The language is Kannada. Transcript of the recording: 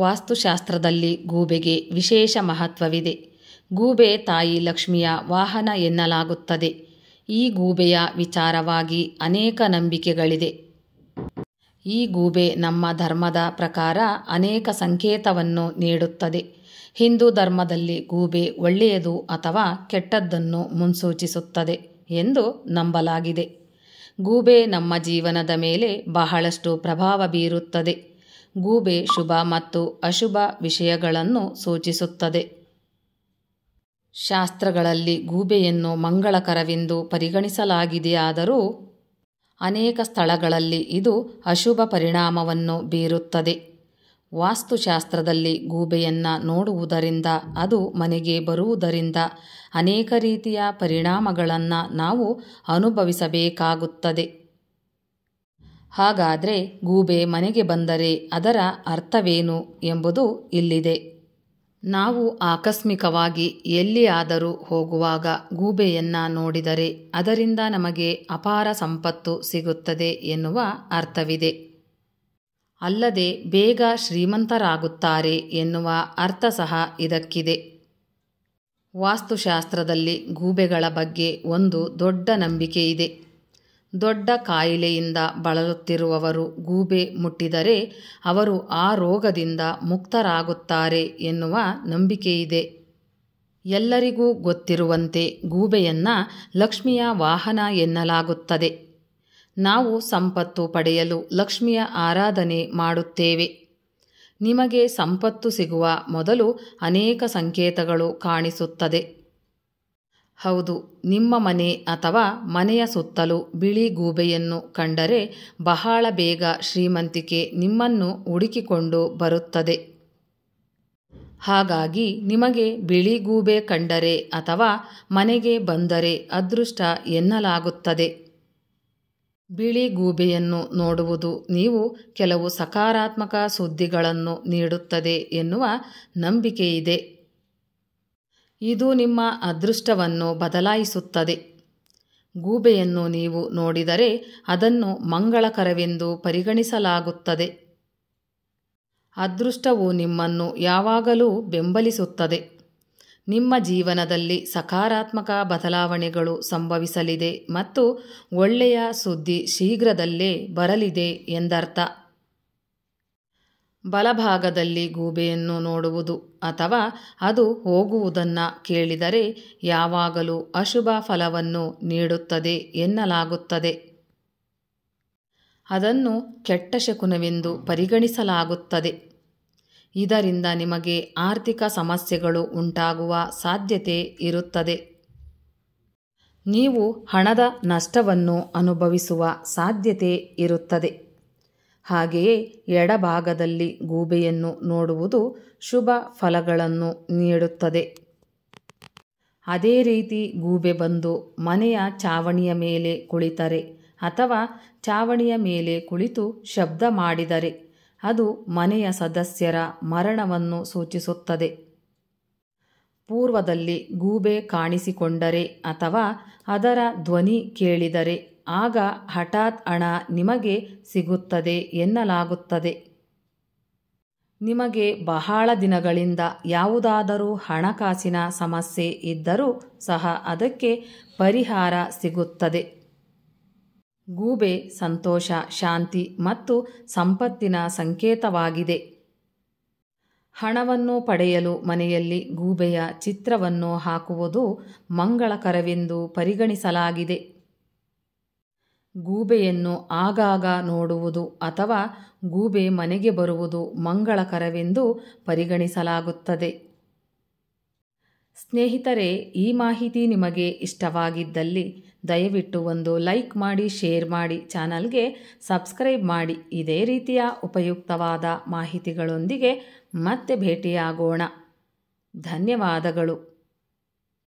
ವಾಸ್ತುಶಾಸ್ತ್ರದಲ್ಲಿ ಗೂಬೆಗೆ ವಿಶೇಷ ಮಹತ್ವವಿದೆ ಗೂಬೆ ತಾಯಿ ಲಕ್ಷ್ಮಿಯ ವಾಹನ ಎನ್ನಲಾಗುತ್ತದೆ ಈ ಗೂಬೆಯ ವಿಚಾರವಾಗಿ ಅನೇಕ ನಂಬಿಕೆಗಳಿದೆ ಈ ಗೂಬೆ ನಮ್ಮ ಧರ್ಮದ ಪ್ರಕಾರ ಅನೇಕ ಸಂಕೇತವನ್ನು ನೀಡುತ್ತದೆ ಹಿಂದೂ ಧರ್ಮದಲ್ಲಿ ಗೂಬೆ ಒಳ್ಳೆಯದು ಅಥವಾ ಕೆಟ್ಟದ್ದನ್ನು ಮುನ್ಸೂಚಿಸುತ್ತದೆ ಎಂದು ನಂಬಲಾಗಿದೆ ಗೂಬೆ ನಮ್ಮ ಜೀವನದ ಮೇಲೆ ಬಹಳಷ್ಟು ಪ್ರಭಾವ ಬೀರುತ್ತದೆ ಗೂಬೆ ಶುಭ ಮತ್ತು ಅಶುಭ ವಿಷಯಗಳನ್ನು ಸೂಚಿಸುತ್ತದೆ ಶಾಸ್ತ್ರಗಳಲ್ಲಿ ಗೂಬೆಯನ್ನು ಮಂಗಳಕರವೆಂದು ಪರಿಗಣಿಸಲಾಗಿದೆಯಾದರೂ ಅನೇಕ ಸ್ಥಳಗಳಲ್ಲಿ ಇದು ಅಶುಭ ಪರಿಣಾಮವನ್ನು ಬೀರುತ್ತದೆ ವಾಸ್ತುಶಾಸ್ತ್ರದಲ್ಲಿ ಗೂಬೆಯನ್ನು ನೋಡುವುದರಿಂದ ಅದು ಮನೆಗೆ ಬರುವುದರಿಂದ ಅನೇಕ ರೀತಿಯ ಪರಿಣಾಮಗಳನ್ನು ನಾವು ಅನುಭವಿಸಬೇಕಾಗುತ್ತದೆ ಹಾಗಾದರೆ ಗೂಬೆ ಮನೆಗೆ ಬಂದರೆ ಅದರ ಅರ್ಥವೇನು ಎಂಬುದು ಇಲ್ಲಿದೆ ನಾವು ಆಕಸ್ಮಿಕವಾಗಿ ಎಲ್ಲಿಯಾದರೂ ಹೋಗುವಾಗ ಗೂಬೆಯನ್ನು ನೋಡಿದರೆ ಅದರಿಂದ ನಮಗೆ ಅಪಾರ ಸಂಪತ್ತು ಸಿಗುತ್ತದೆ ಎನ್ನುವ ಅರ್ಥವಿದೆ ಅಲ್ಲದೆ ಬೇಗ ಶ್ರೀಮಂತರಾಗುತ್ತಾರೆ ಎನ್ನುವ ಅರ್ಥ ಸಹ ಇದಕ್ಕಿದೆ ವಾಸ್ತುಶಾಸ್ತ್ರದಲ್ಲಿ ಗೂಬೆಗಳ ಬಗ್ಗೆ ಒಂದು ದೊಡ್ಡ ನಂಬಿಕೆ ಇದೆ ದೊಡ್ಡ ಕಾಯಿಲೆಯಿಂದ ಬಳಲುತ್ತಿರುವವರು ಗೂಬೆ ಮುಟ್ಟಿದರೆ ಅವರು ಆ ರೋಗದಿಂದ ಮುಕ್ತರಾಗುತ್ತಾರೆ ಎನ್ನುವ ನಂಬಿಕೆಯಿದೆ ಎಲ್ಲರಿಗೂ ಗೊತ್ತಿರುವಂತೆ ಗೂಬೆಯನ್ನು ಲಕ್ಷ್ಮಿಯ ವಾಹನ ಎನ್ನಲಾಗುತ್ತದೆ ನಾವು ಸಂಪತ್ತು ಪಡೆಯಲು ಲಕ್ಷ್ಮಿಯ ಆರಾಧನೆ ಮಾಡುತ್ತೇವೆ ನಿಮಗೆ ಸಂಪತ್ತು ಸಿಗುವ ಮೊದಲು ಅನೇಕ ಸಂಕೇತಗಳು ಕಾಣಿಸುತ್ತದೆ ಹೌದು ನಿಮ್ಮ ಮನೆ ಅಥವಾ ಮನೆಯ ಸುತ್ತಲೂ ಬಿಳಿ ಗೂಬೆಯನ್ನು ಕಂಡರೆ ಬಹಳ ಬೇಗ ಶ್ರೀಮಂತಿಕೆ ನಿಮ್ಮನ್ನು ಹುಡುಕಿಕೊಂಡು ಬರುತ್ತದೆ ಹಾಗಾಗಿ ನಿಮಗೆ ಬಿಳಿ ಗೂಬೆ ಕಂಡರೆ ಅಥವಾ ಮನೆಗೆ ಬಂದರೆ ಅದೃಷ್ಟ ಎನ್ನಲಾಗುತ್ತದೆ ಬಿಳಿ ಗೂಬೆಯನ್ನು ನೋಡುವುದು ನೀವು ಕೆಲವು ಸಕಾರಾತ್ಮಕ ಸುದ್ದಿಗಳನ್ನು ನೀಡುತ್ತದೆ ಎನ್ನುವ ನಂಬಿಕೆಯಿದೆ ಇದು ನಿಮ್ಮ ಅದೃಷ್ಟವನ್ನು ಬದಲಾಯಿಸುತ್ತದೆ ಗೂಬೆಯನ್ನು ನೀವು ನೋಡಿದರೆ ಅದನ್ನು ಮಂಗಳಕರವೆಂದು ಪರಿಗಣಿಸಲಾಗುತ್ತದೆ ಅದೃಷ್ಟವು ನಿಮ್ಮನ್ನು ಯಾವಾಗಲೂ ಬೆಂಬಲಿಸುತ್ತದೆ ನಿಮ್ಮ ಜೀವನದಲ್ಲಿ ಸಕಾರಾತ್ಮಕ ಬದಲಾವಣೆಗಳು ಸಂಭವಿಸಲಿದೆ ಮತ್ತು ಒಳ್ಳೆಯ ಸುದ್ದಿ ಶೀಘ್ರದಲ್ಲೇ ಬರಲಿದೆ ಎಂದರ್ಥ ಬಲಭಾಗದಲ್ಲಿ ಗೂಬೆಯನ್ನು ನೋಡುವುದು ಅಥವಾ ಅದು ಹೋಗುವುದನ್ನು ಕೇಳಿದರೆ ಯಾವಾಗಲೂ ಅಶುಭ ಫಲವನ್ನು ನೀಡುತ್ತದೆ ಎನ್ನಲಾಗುತ್ತದೆ ಅದನ್ನು ಕೆಟ್ಟ ಶಕುನವೆಂದು ಪರಿಗಣಿಸಲಾಗುತ್ತದೆ ಇದರಿಂದ ನಿಮಗೆ ಆರ್ಥಿಕ ಸಮಸ್ಯೆಗಳು ಉಂಟಾಗುವ ಸಾಧ್ಯತೆ ಇರುತ್ತದೆ ನೀವು ಹಣದ ನಷ್ಟವನ್ನು ಅನುಭವಿಸುವ ಸಾಧ್ಯತೆ ಇರುತ್ತದೆ ಹಾಗೆಯೇ ಎಡಭಾಗದಲ್ಲಿ ಗೂಬೆಯನ್ನು ನೋಡುವುದು ಶುಭ ಫಲಗಳನ್ನು ನೀಡುತ್ತದೆ ಅದೇ ರೀತಿ ಗೂಬೆ ಬಂದು ಮನೆಯ ಚಾವಣಿಯ ಮೇಲೆ ಕುಳಿತರೆ ಅಥವಾ ಚಾವಣಿಯ ಮೇಲೆ ಕುಳಿತು ಶಬ್ದ ಮಾಡಿದರೆ ಅದು ಮನೆಯ ಸದಸ್ಯರ ಮರಣವನ್ನು ಸೂಚಿಸುತ್ತದೆ ಪೂರ್ವದಲ್ಲಿ ಗೂಬೆ ಕಾಣಿಸಿಕೊಂಡರೆ ಅಥವಾ ಅದರ ಧ್ವನಿ ಕೇಳಿದರೆ ಆಗ ಹಠಾತ್ ಹಣ ನಿಮಗೆ ಸಿಗುತ್ತದೆ ಎನ್ನಲಾಗುತ್ತದೆ ನಿಮಗೆ ಬಹಳ ದಿನಗಳಿಂದ ಯಾವುದಾದರೂ ಹಣಕಾಸಿನ ಸಮಸ್ಯೆ ಇದ್ದರೂ ಸಹ ಅದಕ್ಕೆ ಪರಿಹಾರ ಸಿಗುತ್ತದೆ ಗೂಬೆ ಸಂತೋಷ ಶಾಂತಿ ಮತ್ತು ಸಂಪತ್ತಿನ ಸಂಕೇತವಾಗಿದೆ ಹಣವನ್ನು ಪಡೆಯಲು ಮನೆಯಲ್ಲಿ ಗೂಬೆಯ ಚಿತ್ರವನ್ನು ಹಾಕುವುದು ಮಂಗಳಕರವೆಂದು ಪರಿಗಣಿಸಲಾಗಿದೆ ಗೂಬೆಯನ್ನು ಆಗಾಗ ನೋಡುವುದು ಅಥವಾ ಗೂಬೆ ಮನೆಗೆ ಬರುವುದು ಮಂಗಳಕರವೆಂದು ಪರಿಗಣಿಸಲಾಗುತ್ತದೆ ಸ್ನೇಹಿತರೆ ಈ ಮಾಹಿತಿ ನಿಮಗೆ ಇಷ್ಟವಾಗಿದ್ದಲ್ಲಿ ದಯವಿಟ್ಟು ಒಂದು ಲೈಕ್ ಮಾಡಿ ಶೇರ್ ಮಾಡಿ ಚಾನಲ್ಗೆ ಸಬ್ಸ್ಕ್ರೈಬ್ ಮಾಡಿ ಇದೇ ರೀತಿಯ ಉಪಯುಕ್ತವಾದ ಮಾಹಿತಿಗಳೊಂದಿಗೆ ಮತ್ತೆ ಭೇಟಿಯಾಗೋಣ ಧನ್ಯವಾದಗಳು